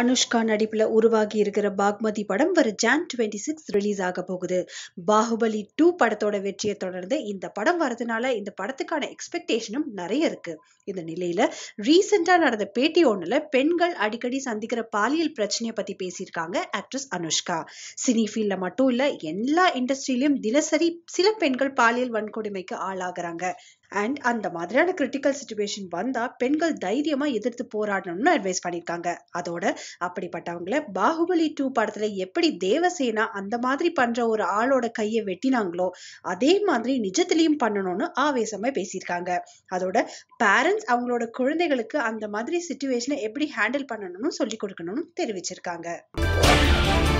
அனுஷ்கா நடிப்புல உருவாகி இருக்கிற பாக்மதி படம் வர ஜான் டுவெண்ட்டி சிக்ஸ் ரிலீஸ் ஆக போகுது பாகுபலி டூ படத்தோட வெற்றியை தொடர்ந்து இந்த படம் வரதுனால இந்த படத்துக்கான எக்ஸ்பெக்டேஷனும் நிறைய இருக்கு இந்த நிலையில ரீசெண்டா நடந்த பேட்டி ஒண்ணுல பெண்கள் அடிக்கடி சந்திக்கிற பாலியல் பிரச்சனையை பத்தி பேசியிருக்காங்க ஆக்ட்ரஸ் அனுஷ்கா சினி ஃபீல்ட்ல மட்டும் இல்ல எல்லா இண்டஸ்ட்ரியிலும் தினசரி சில பெண்கள் பாலியல் வன்கொடுமைக்கு ஆளாகிறாங்க அண்ட் அந்த மாதிரியான கிரிட்டிக்கல் சுச்சுவேஷன் வந்தா பெண்கள் தைரியமா எதிர்த்து போராடணும்னு அட்வைஸ் பண்ணியிருக்காங்க அதோட அப்படிப்பட்டவங்களை பாகுபலி டூ படத்துல எப்படி தேவசேனா அந்த மாதிரி பண்ற ஒரு ஆளோட கையை வெட்டினாங்களோ அதே மாதிரி நிஜத்திலையும் பண்ணணும்னு ஆவேசமா பேசியிருக்காங்க அதோட பேரண்ட்ஸ் அவங்களோட குழந்தைகளுக்கு அந்த மாதிரி சுச்சுவேஷனை எப்படி ஹேண்டில் பண்ணணும்னு சொல்லி கொடுக்கணும்னு தெரிவிச்சிருக்காங்க